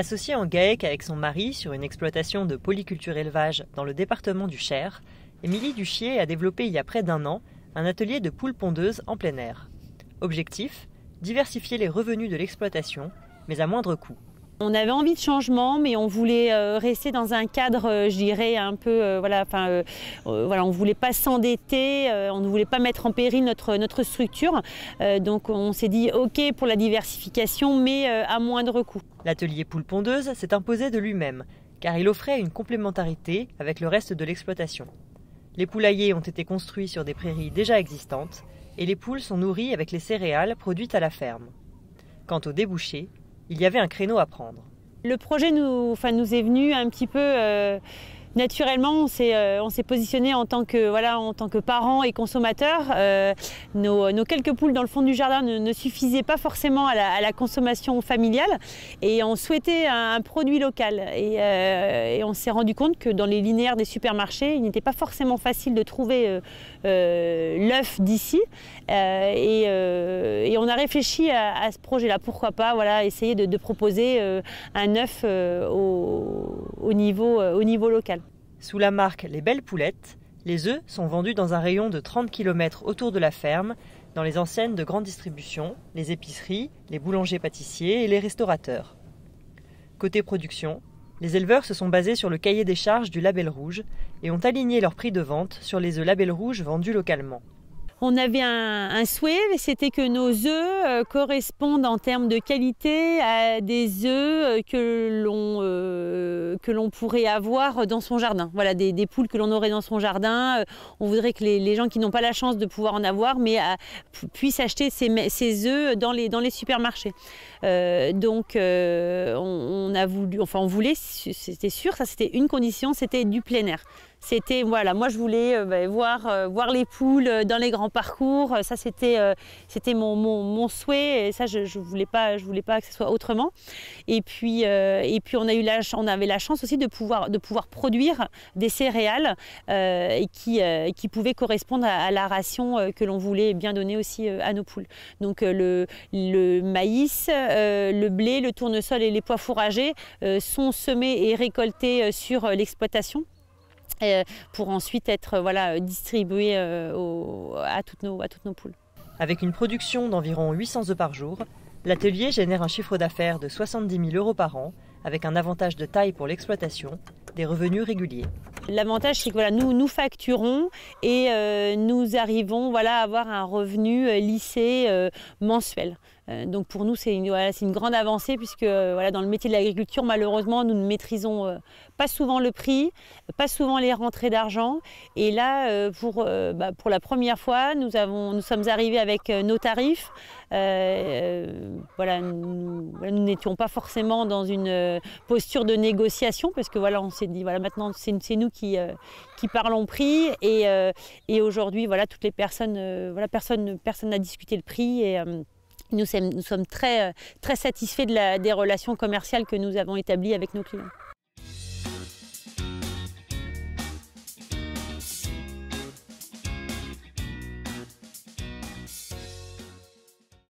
Associée en GAEC avec son mari sur une exploitation de polyculture élevage dans le département du Cher, Émilie Duchier a développé il y a près d'un an un atelier de poules pondeuses en plein air. Objectif diversifier les revenus de l'exploitation, mais à moindre coût. On avait envie de changement, mais on voulait euh, rester dans un cadre, euh, je dirais, un peu, euh, voilà, enfin, voilà, on voulait pas s'endetter, on ne voulait pas mettre en péril notre, notre structure. donc on s'est dit OK pour la diversification, mais à moindre coût. L'atelier poule pondeuse s'est imposé de lui-même, car il offrait une complémentarité avec le reste de l'exploitation. Les poulaillers ont été construits sur des prairies déjà existantes, et les poules sont nourries avec les céréales produites à la ferme. Quant au débouchés, il y avait un créneau à prendre. Le projet nous, enfin, nous est venu un petit peu euh, naturellement. On s'est, euh, on s'est positionné en tant que, voilà, en tant que parents et consommateurs. Euh, nos, quelques poules dans le fond du jardin ne, suffisaient pas forcément à la, consommation familiale et on souhaitait un, produit local. Et, on s'est rendu compte que dans les linéaires des supermarchés, il n'était pas forcément facile de trouver l'œuf d'ici on a réfléchi à, ce projet-là. Pourquoi pas voilà, essayer de, proposer euh, un œuf euh, euh, au, niveau, local. Sous la marque Les Belles Poulettes, les œufs sont vendus dans un rayon de 30 km autour de la ferme, dans les enseignes de grande distribution, les épiceries, les boulangers-pâtissiers et les restaurateurs. Côté production, les éleveurs se sont basés sur le cahier des charges du label rouge et ont aligné leur prix de vente sur les œufs label rouge vendus localement on avait un, souhait, c'était que nos œufs euh, correspondent en termes de qualité à des œufs euh, que l'on euh, que l'on pourrait avoir dans son jardin. Voilà, des, poules que l'on aurait dans son jardin. On voudrait que les, gens qui n'ont pas la chance de pouvoir en avoir, mais puissent acheter ces, œufs dans les dans les supermarchés. donc, on, a voulu, enfin, on voulait, c'était sûr, ça c'était une condition, c'était du plein air. C'était voilà, moi je voulais euh, ben, euh, voir, les poules euh, dans les grands parcours. Ça c'était mon, souhait et ça je, ne voulais pas je voulais pas que ce soit autrement. Et puis puis on a eu la, on avait la chance aussi de pouvoir de pouvoir produire des céréales qui pouvaient correspondre à, la ration que l'on voulait bien donner aussi à nos poules. Donc le, le maïs, le blé, le tournesol et les pois fourragés sont semés et récoltés sur l'exploitation. Euh, pour ensuite être euh, voilà, distribué euh, à, toutes nos, à toutes nos poules. Avec une production d'environ 800 œufs par jour, l'atelier génère un chiffre d'affaires de 70 000 euros par an, avec un avantage de taille pour l'exploitation des revenus réguliers. L'avantage, c'est que nous, nous facturons et euh, nous arrivons voilà, à avoir un revenu euh, lissé euh, mensuel. donc pour nous, c'est une, grande avancée puisque voilà, dans le métier de l'agriculture, malheureusement, nous ne maîtrisons pas souvent le prix, pas souvent les rentrées d'argent. Et là, pour, bah, pour la première fois, nous, avons, nous sommes arrivés avec nos tarifs. voilà, nous n'étions pas forcément dans une posture de négociation parce que voilà, on dit voilà, maintenant c'est nous euh, qui, parlons prix. Euh, et, aujourd'hui, voilà, toutes les personnes, euh, voilà, personne personne n'a discuté le prix. Et, nous sommes, nous sommes très, très satisfaits de la, des relations commerciales que nous avons établies avec nos clients.